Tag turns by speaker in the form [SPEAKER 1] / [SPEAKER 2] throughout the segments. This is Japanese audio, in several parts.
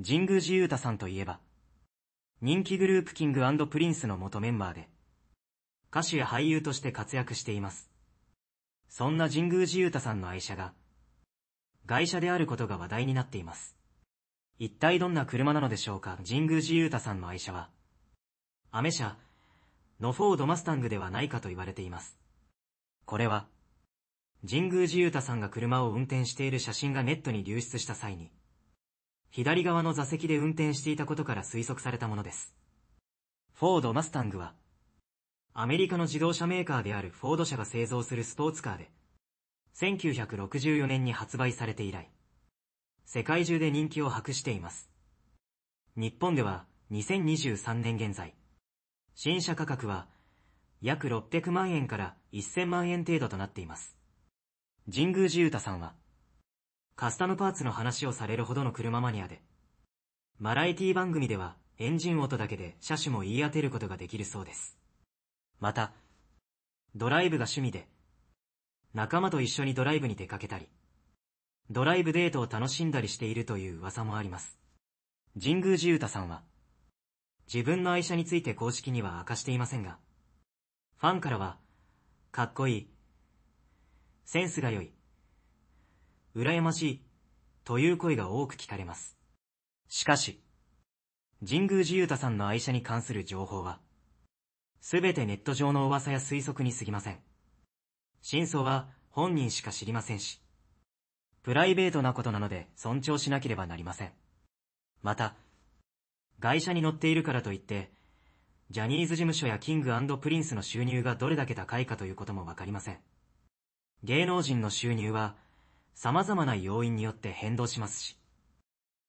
[SPEAKER 1] 神宮寺勇太さんといえば、人気グループキングプリンスの元メンバーで、歌手や俳優として活躍しています。そんな神宮寺勇太さんの愛車が、外車であることが話題になっています。一体どんな車なのでしょうか神宮寺勇太さんの愛車は、アメ車、のフォードマスタングではないかと言われています。これは、神宮寺勇太さんが車を運転している写真がネットに流出した際に、左側の座席で運転していたことから推測されたものです。フォード・マスタングは、アメリカの自動車メーカーであるフォード社が製造するスポーツカーで、1964年に発売されて以来、世界中で人気を博しています。日本では2023年現在、新車価格は約600万円から1000万円程度となっています。神宮寺裕太さんは、カスタムパーツの話をされるほどの車マニアで、バラエティ番組ではエンジン音だけで車種も言い当てることができるそうです。また、ドライブが趣味で、仲間と一緒にドライブに出かけたり、ドライブデートを楽しんだりしているという噂もあります。神宮寺太さんは、自分の愛車について公式には明かしていませんが、ファンからは、かっこいい、センスが良い、羨ましい、という声が多く聞かれます。しかし、神宮寺勇太さんの愛車に関する情報は、すべてネット上の噂や推測に過ぎません。真相は本人しか知りませんし、プライベートなことなので尊重しなければなりません。また、会社に乗っているからといって、ジャニーズ事務所やキングプリンスの収入がどれだけ高いかということもわかりません。芸能人の収入は、様々な要因によって変動しますし、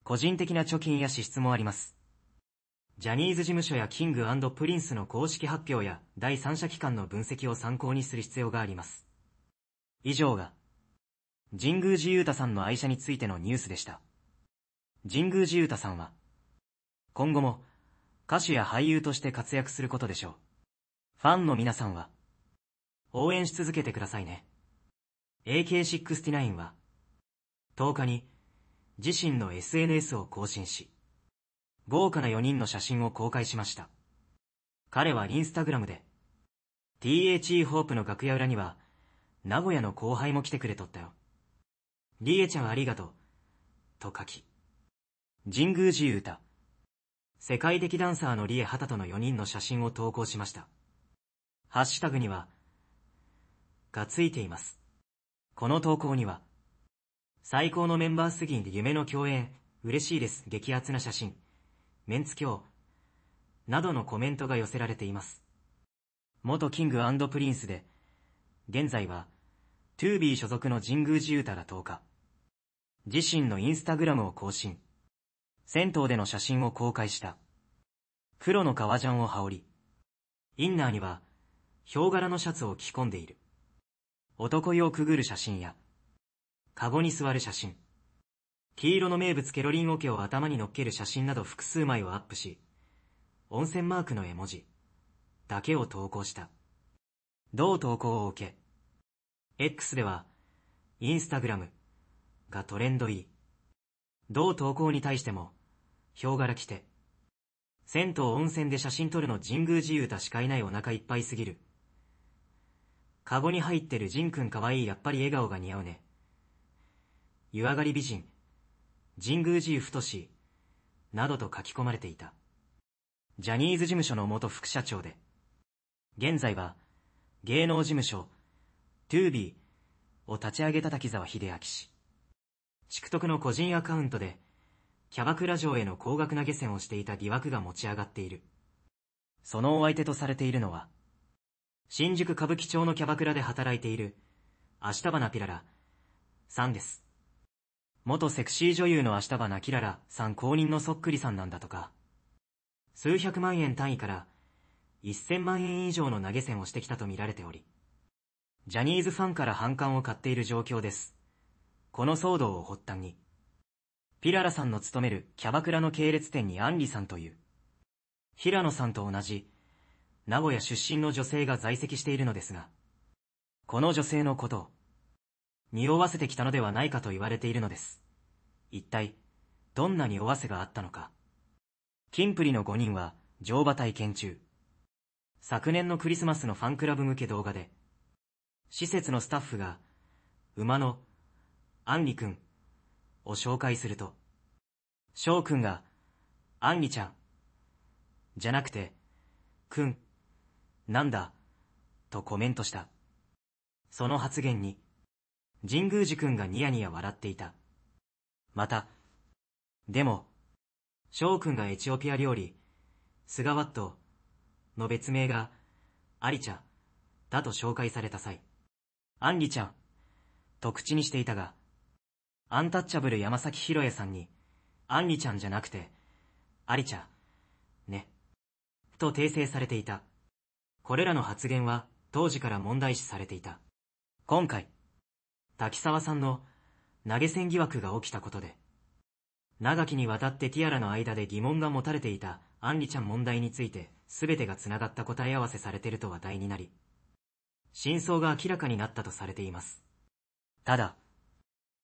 [SPEAKER 1] 個人的な貯金や支出もあります。ジャニーズ事務所やキングプリンスの公式発表や第三者機関の分析を参考にする必要があります。以上が、神宮寺勇太さんの愛車についてのニュースでした。神宮寺勇太さんは、今後も歌手や俳優として活躍することでしょう。ファンの皆さんは、応援し続けてくださいね。AK69 は、10日に自身の SNS を更新し、豪華な4人の写真を公開しました。彼はインスタグラムで、THE ホープの楽屋裏には、名古屋の後輩も来てくれとったよ。リエちゃんありがとう。と書き。神宮寺歌。世界的ダンサーのリエ・ハタとの4人の写真を投稿しました。ハッシュタグには、がついています。この投稿には、最高のメンバーすぎんで夢の共演、嬉しいです、激アツな写真。メンツ今日、などのコメントが寄せられています。元キングプリンスで、現在は、トゥービー所属の神宮寺太が10日、自身のインスタグラムを更新。銭湯での写真を公開した。黒の革ジャンを羽織り、インナーには、ヒョウ柄のシャツを着込んでいる。男用くぐる写真や、カゴに座る写真。黄色の名物ケロリン桶を頭に乗っける写真など複数枚をアップし、温泉マークの絵文字だけを投稿した。同投稿を受け、X では、インスタグラムがトレンド入り。同投稿に対しても、ヒョウ柄着て、銭湯温泉で写真撮るの神宮自由たしかいないお腹いっぱいすぎる。カゴに入ってるジンくんかわいいやっぱり笑顔が似合うね。湯上がり美人、神宮寺太などと書き込まれていた。ジャニーズ事務所の元副社長で、現在は芸能事務所トゥービーを立ち上げた滝沢秀明氏。t 徳の個人アカウントで、キャバクラ城への高額な下銭をしていた疑惑が持ち上がっている。そのお相手とされているのは、新宿歌舞伎町のキャバクラで働いている、明日花ピララ、さんです。元セクシー女優の明日花キララさん公認のそっくりさんなんだとか。数百万円単位から一千万円以上の投げ銭をしてきたと見られており、ジャニーズファンから反感を買っている状況です。この騒動を発端に、ピララさんの勤めるキャバクラの系列店にアンリさんという、平野さんと同じ、名古屋出身の女性が在籍しているのですが、この女性のことを、匂わせてきたのではないかと言われているのです。一体、どんな匂わせがあったのか。キンプリの5人は、乗馬体験中。昨年のクリスマスのファンクラブ向け動画で、施設のスタッフが、馬の、アンリくん、を紹介すると、翔くんが、アンリちゃん、じゃなくて、くん、なんだ、とコメントした。その発言に、神宮寺くんがニヤニヤ笑っていた。また、でも、翔くんがエチオピア料理、スガワットの別名が、アリチャだと紹介された際、アンリちゃんと口にしていたが、アンタッチャブル山崎博也さんに、アンリちゃんじゃなくて、アリチャ、ね、と訂正されていた。これらの発言は当時から問題視されていた。今回、滝沢さんの投げ銭疑惑が起きたことで、長きにわたってティアラの間で疑問が持たれていたアンリちゃん問題について全てが繋がった答え合わせされてると話題になり、真相が明らかになったとされています。ただ、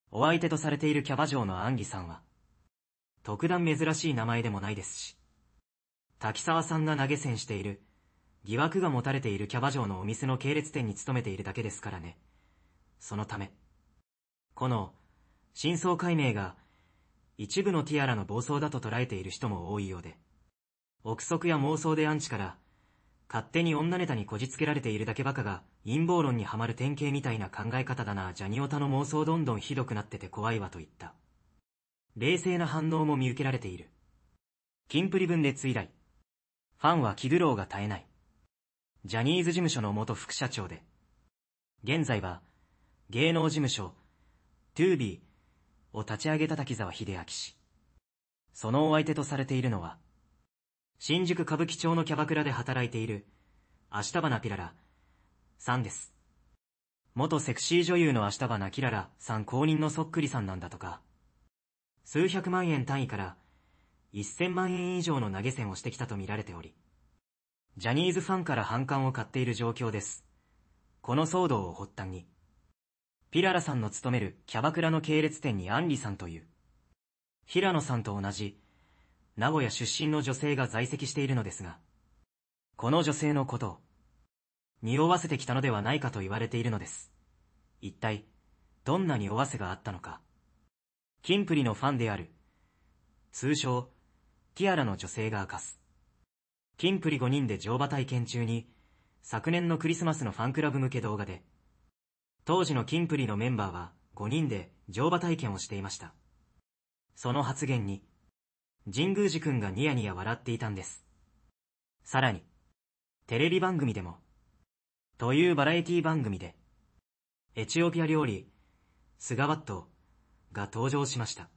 [SPEAKER 1] お相手とされているキャバ嬢のアンギさんは、特段珍しい名前でもないですし、滝沢さんが投げ銭している、疑惑が持たれているキャバ嬢のお店の系列店に勤めているだけですからね。そのため、この真相解明が一部のティアラの暴走だと捉えている人も多いようで、憶測や妄想でアンチから勝手に女ネタにこじつけられているだけバカが陰謀論にはまる典型みたいな考え方だなジャニオタの妄想どんどんひどくなってて怖いわと言った。冷静な反応も見受けられている。金プリ分裂以来。ファンは気苦労が絶えない。ジャニーズ事務所の元副社長で、現在は芸能事務所トゥービーを立ち上げた滝沢秀明氏。そのお相手とされているのは、新宿歌舞伎町のキャバクラで働いている、明日花ピララさんです。元セクシー女優の明日花キララさん公認のそっくりさんなんだとか、数百万円単位から一千万円以上の投げ銭をしてきたと見られており、ジャニーズファンから反感を買っている状況です。この騒動を発端に、ピララさんの勤めるキャバクラの系列店にアンリさんという、平野さんと同じ、名古屋出身の女性が在籍しているのですが、この女性のことを、匂わせてきたのではないかと言われているのです。一体、どんな匂わせがあったのか。キンプリのファンである、通称、ティアラの女性が明かす。キンプリ5人で乗馬体験中に、昨年のクリスマスのファンクラブ向け動画で、当時のキンプリのメンバーは5人で乗馬体験をしていました。その発言に、神宮寺くんがニヤニヤ笑っていたんです。さらに、テレビ番組でも、というバラエティ番組で、エチオピア料理、スガバットが登場しました。